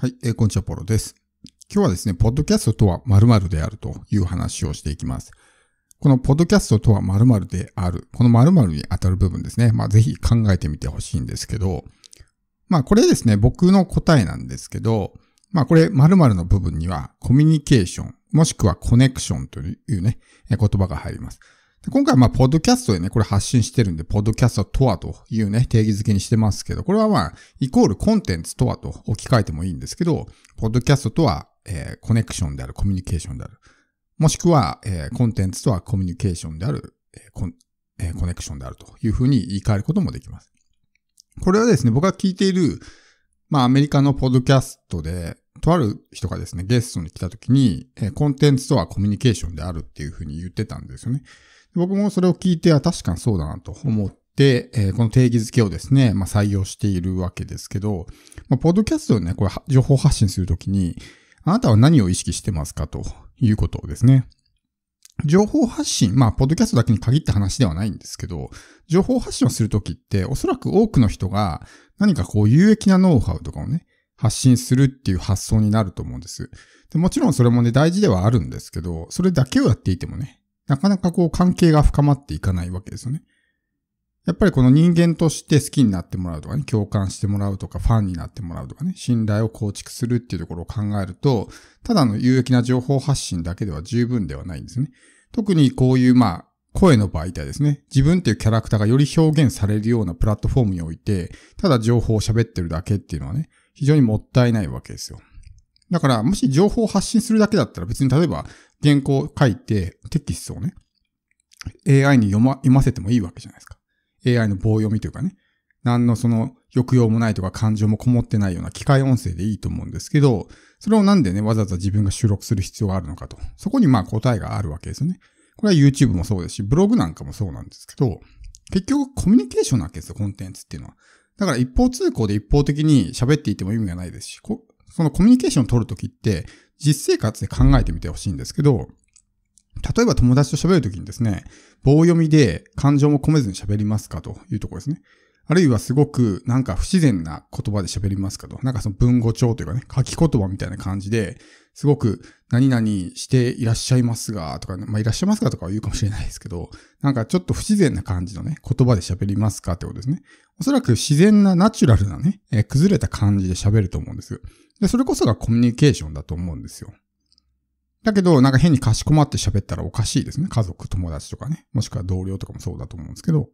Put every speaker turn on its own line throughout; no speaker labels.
はい、えー、こんにちは、ポロです。今日はですね、ポッドキャストとは〇〇であるという話をしていきます。このポッドキャストとは〇〇である、この〇〇に当たる部分ですね、まあぜひ考えてみてほしいんですけど、まあこれですね、僕の答えなんですけど、まあこれ〇〇の部分にはコミュニケーション、もしくはコネクションというね、言葉が入ります。今回はまあ、ポッドキャストでね、これ発信してるんで、ポッドキャストとはというね、定義づけにしてますけど、これはまあ、イコールコンテンツとはと置き換えてもいいんですけど、ポッドキャストとは、えー、コネクションである、コミュニケーションである。もしくは、えー、コンテンツとはコミュニケーションである、えーコえー、コネクションであるというふうに言い換えることもできます。これはですね、僕が聞いている、まあ、アメリカのポッドキャストで、とある人がですね、ゲストに来た時に、えー、コンテンツとはコミュニケーションであるっていうふうに言ってたんですよね。僕もそれを聞いて、あ、確かにそうだなと思って、えー、この定義づけをですね、まあ、採用しているわけですけど、まあ、ポッドキャストをね、これ、情報発信するときに、あなたは何を意識してますかということですね。情報発信、まあ、ポッドキャストだけに限った話ではないんですけど、情報発信をするときって、おそらく多くの人が何かこう有益なノウハウとかをね、発信するっていう発想になると思うんです。でもちろんそれもね、大事ではあるんですけど、それだけをやっていてもね、なかなかこう関係が深まっていかないわけですよね。やっぱりこの人間として好きになってもらうとかね、共感してもらうとか、ファンになってもらうとかね、信頼を構築するっていうところを考えると、ただの有益な情報発信だけでは十分ではないんですね。特にこういう、まあ、声の媒体ですね。自分っていうキャラクターがより表現されるようなプラットフォームにおいて、ただ情報を喋ってるだけっていうのはね、非常にもったいないわけですよ。だから、もし情報を発信するだけだったら別に例えば原稿を書いてテキストをね、AI に読ま読ませてもいいわけじゃないですか。AI の棒読みというかね、何のその抑揚もないとか感情もこもってないような機械音声でいいと思うんですけど、それをなんでね、わざわざ自分が収録する必要があるのかと。そこにまあ答えがあるわけですよね。これは YouTube もそうですし、ブログなんかもそうなんですけど、結局コミュニケーションなわけですよ、コンテンツっていうのは。だから一方通行で一方的に喋っていても意味がないですし、こそのコミュニケーションを取るときって、実生活で考えてみてほしいんですけど、例えば友達と喋るときにですね、棒読みで感情も込めずに喋りますかというところですね。あるいはすごくなんか不自然な言葉で喋りますけど、なんかその文語帳というかね、書き言葉みたいな感じで、すごく何々していらっしゃいますがとか、ね、まあいらっしゃいますかとかは言うかもしれないですけど、なんかちょっと不自然な感じのね、言葉で喋りますかってことですね。おそらく自然なナチュラルなね、えー、崩れた感じで喋ると思うんですよ。で、それこそがコミュニケーションだと思うんですよ。だけど、なんか変にかしこまって喋ったらおかしいですね。家族、友達とかね。もしくは同僚とかもそうだと思うんですけど。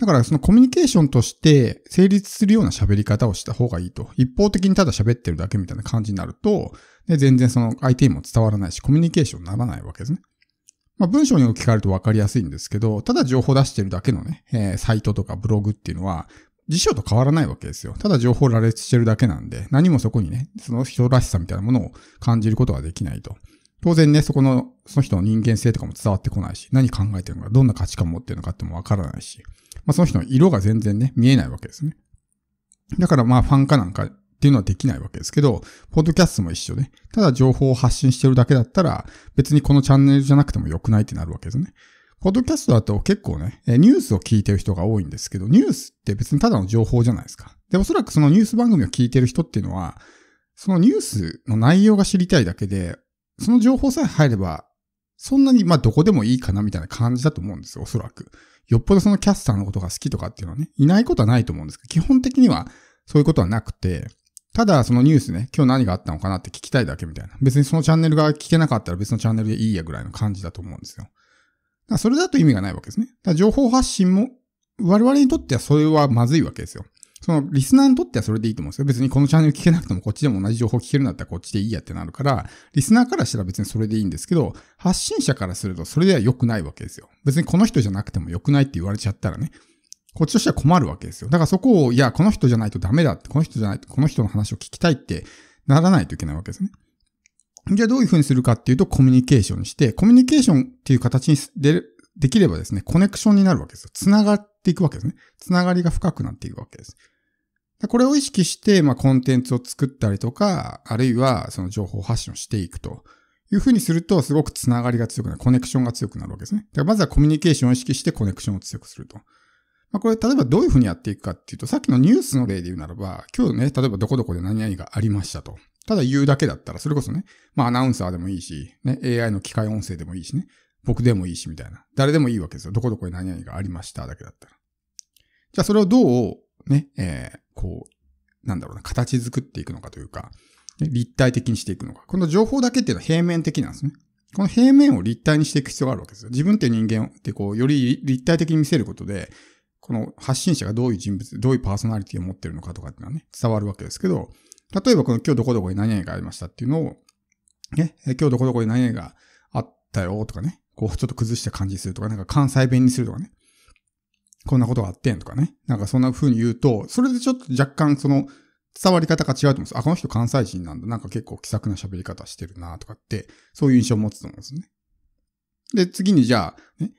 だからそのコミュニケーションとして成立するような喋り方をした方がいいと。一方的にただ喋ってるだけみたいな感じになると、で全然その相手にも伝わらないし、コミュニケーションにならないわけですね。まあ、文章に置き換えると分かりやすいんですけど、ただ情報出してるだけのね、えー、サイトとかブログっていうのは、辞書と変わらないわけですよ。ただ情報羅列してるだけなんで、何もそこにね、その人らしさみたいなものを感じることはできないと。当然ね、そこの、その人の人間性とかも伝わってこないし、何考えてるのか、どんな価値観持ってるのかってもわからないし。まあ、その人の色が全然ね、見えないわけですね。だからまあファンかなんかっていうのはできないわけですけど、ポッドキャストも一緒ね。ただ情報を発信してるだけだったら、別にこのチャンネルじゃなくても良くないってなるわけですね。ポッドキャストだと結構ね、ニュースを聞いてる人が多いんですけど、ニュースって別にただの情報じゃないですか。で、おそらくそのニュース番組を聞いてる人っていうのは、そのニュースの内容が知りたいだけで、その情報さえ入れば、そんなにまあどこでもいいかなみたいな感じだと思うんですよ、おそらく。よっぽどそのキャスターのことが好きとかっていうのはね、いないことはないと思うんですけど、基本的にはそういうことはなくて、ただそのニュースね、今日何があったのかなって聞きたいだけみたいな。別にそのチャンネルが聞けなかったら別のチャンネルでいいやぐらいの感じだと思うんですよ。だそれだと意味がないわけですね。だ情報発信も、我々にとってはそれはまずいわけですよ。そのリスナーにとってはそれでいいと思うんですよ。別にこのチャンネル聞けなくてもこっちでも同じ情報聞けるんだったらこっちでいいやってなるから、リスナーからしたら別にそれでいいんですけど、発信者からするとそれでは良くないわけですよ。別にこの人じゃなくても良くないって言われちゃったらね。こっちとしては困るわけですよ。だからそこを、いや、この人じゃないとダメだって、この人じゃないと、この人の話を聞きたいってならないといけないわけですね。じゃあどういうふうにするかっていうと、コミュニケーションして、コミュニケーションっていう形にでできればですね、コネクションになるわけですよ。繋がっていくわけですね。繋がりが深くなっていくわけです。これを意識して、まあ、コンテンツを作ったりとか、あるいは、その情報発信をしていくというふうにすると、すごくつながりが強くなる、コネクションが強くなるわけですね。だからまずはコミュニケーションを意識してコネクションを強くすると。まあ、これ、例えばどういうふうにやっていくかっていうと、さっきのニュースの例で言うならば、今日ね、例えばどこどこで何々がありましたと。ただ言うだけだったら、それこそね、まあアナウンサーでもいいし、ね、AI の機械音声でもいいしね、僕でもいいしみたいな。誰でもいいわけですよ。どこどこに何々がありましただけだったら。じゃあそれをどう、ね、えー、こう、なんだろうな、形作っていくのかというか、ね、立体的にしていくのか。この情報だけっていうのは平面的なんですね。この平面を立体にしていく必要があるわけですよ。自分って人間ってこう、より立体的に見せることで、この発信者がどういう人物、どういうパーソナリティを持ってるのかとかっていうのはね、伝わるわけですけど、例えばこの今日どこどこに何々がありましたっていうのを、ね、今日どこどこに何々があったよとかね、こう、ちょっと崩した感じするとか、なんか関西弁にするとかね。こんなことがあってんとかね。なんかそんな風に言うと、それでちょっと若干その、伝わり方が違うと思うんです。あ、この人関西人なんだ。なんか結構気さくな喋り方してるなとかって、そういう印象を持つと思うんですね。で、次にじゃあ、ね、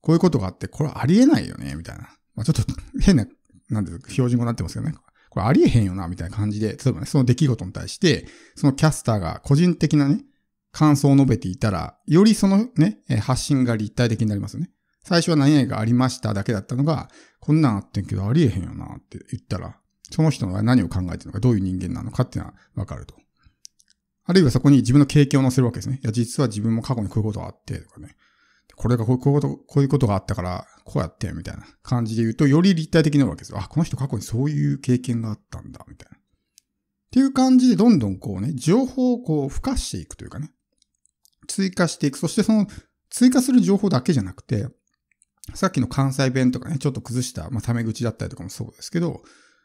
こういうことがあって、これありえないよね、みたいな。まあ、ちょっと 変な、なんで標準語になってますけどね。これありえへんよな、みたいな感じで、例えばね、その出来事に対して、そのキャスターが個人的なね、感想を述べていたら、よりそのね、発信が立体的になりますよね。最初は何々がありましただけだったのが、こんなんあってんけどありえへんよなって言ったら、その人が何を考えてるのか、どういう人間なのかっていうのはわかると。あるいはそこに自分の経験を載せるわけですね。いや、実は自分も過去にこういうことがあってとかね。これがこういうこと、こういうことがあったから、こうやって、みたいな感じで言うと、より立体的になるわけですよ。あ、この人過去にそういう経験があったんだ、みたいな。っていう感じで、どんどんこうね、情報をこう、付加していくというかね。追加していく。そしてその追加する情報だけじゃなくて、さっきの関西弁とかね、ちょっと崩した、まあ、タメ口だったりとかもそうですけど、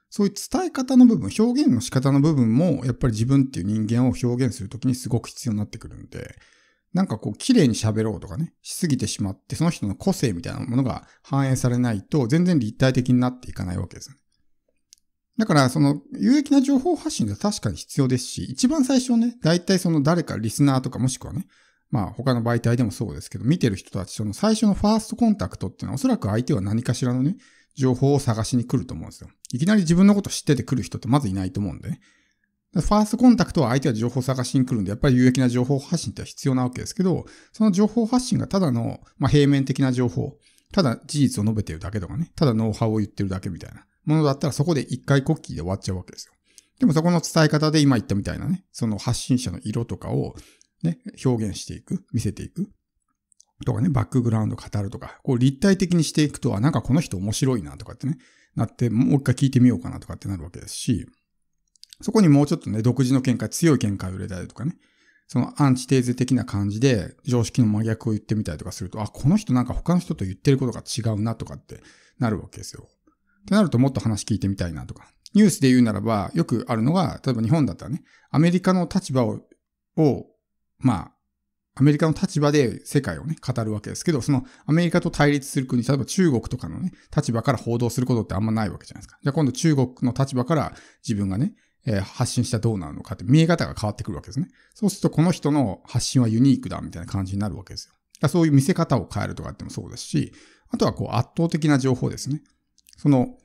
そういう伝え方の部分、表現の仕方の部分も、やっぱり自分っていう人間を表現するときにすごく必要になってくるんで、なんかこう、綺麗に喋ろうとかね、しすぎてしまって、その人の個性みたいなものが反映されないと、全然立体的になっていかないわけですね。だから、その、有益な情報発信が確かに必要ですし、一番最初ね、大体その誰かリスナーとかもしくはね、まあ他の媒体でもそうですけど、見てる人たちとの最初のファーストコンタクトっていうのはおそらく相手は何かしらのね、情報を探しに来ると思うんですよ。いきなり自分のこと知ってて来る人ってまずいないと思うんで、ね、ファーストコンタクトは相手は情報を探しに来るんで、やっぱり有益な情報発信って必要なわけですけど、その情報発信がただの、まあ、平面的な情報、ただ事実を述べてるだけとかね、ただノウハウを言ってるだけみたいなものだったらそこで一回コッキーで終わっちゃうわけですよ。でもそこの伝え方で今言ったみたいなね、その発信者の色とかをね、表現していく、見せていく。とかね、バックグラウンド語るとか、こう立体的にしていくと、あ、なんかこの人面白いなとかってね、なって、もう一回聞いてみようかなとかってなるわけですし、そこにもうちょっとね、独自の見解、強い見解を入れたりとかね、そのアンチテーゼ的な感じで常識の真逆を言ってみたりとかすると、あ、この人なんか他の人と言ってることが違うなとかってなるわけですよ。ってなるともっと話聞いてみたいなとか。ニュースで言うならば、よくあるのが、例えば日本だったらね、アメリカの立場を、をまあ、アメリカの立場で世界をね、語るわけですけど、そのアメリカと対立する国、例えば中国とかのね、立場から報道することってあんまないわけじゃないですか。じゃあ今度中国の立場から自分がね、えー、発信したらどうなるのかって見え方が変わってくるわけですね。そうするとこの人の発信はユニークだみたいな感じになるわけですよ。だそういう見せ方を変えるとかってもそうですし、あとはこう圧倒的な情報ですね。その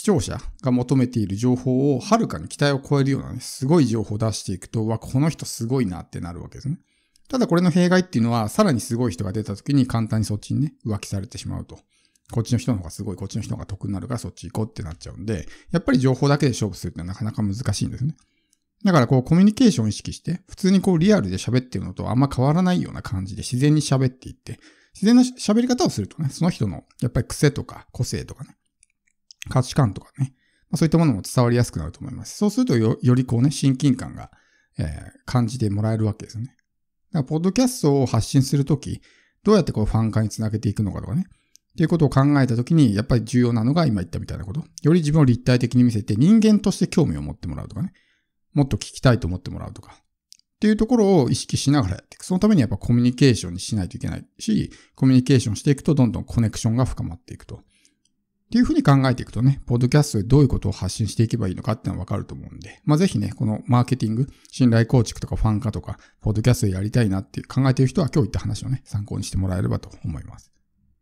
視聴者が求めている情報をはるかに期待を超えるようなね、すごい情報を出していくと、わ、この人すごいなってなるわけですね。ただこれの弊害っていうのは、さらにすごい人が出た時に簡単にそっちにね、浮気されてしまうと。こっちの人の方がすごい、こっちの人の方が得になるからそっち行こうってなっちゃうんで、やっぱり情報だけで勝負するってなかなか難しいんですね。だからこうコミュニケーションを意識して、普通にこうリアルで喋ってるのとあんま変わらないような感じで自然に喋っていって、自然な喋り方をするとね、その人のやっぱり癖とか個性とかね、価値観とかね、まあ、そういったものも伝わりやすくなると思います。そうするとよ、よりこうね、親近感が、えー、感じてもらえるわけですよね。だから、ポッドキャストを発信するとき、どうやってこうファン化につなげていくのかとかね、っていうことを考えたときに、やっぱり重要なのが今言ったみたいなこと。より自分を立体的に見せて人間として興味を持ってもらうとかね。もっと聞きたいと思ってもらうとか。っていうところを意識しながらやっていく。そのためにやっぱコミュニケーションにしないといけないし、コミュニケーションしていくとどんどんコネクションが深まっていくと。っていうふうに考えていくとね、ポッドキャストでどういうことを発信していけばいいのかってのはわかると思うんで、まあ、ぜひね、このマーケティング、信頼構築とかファン化とか、ポッドキャストでやりたいなって考えている人は今日言った話をね、参考にしてもらえればと思います。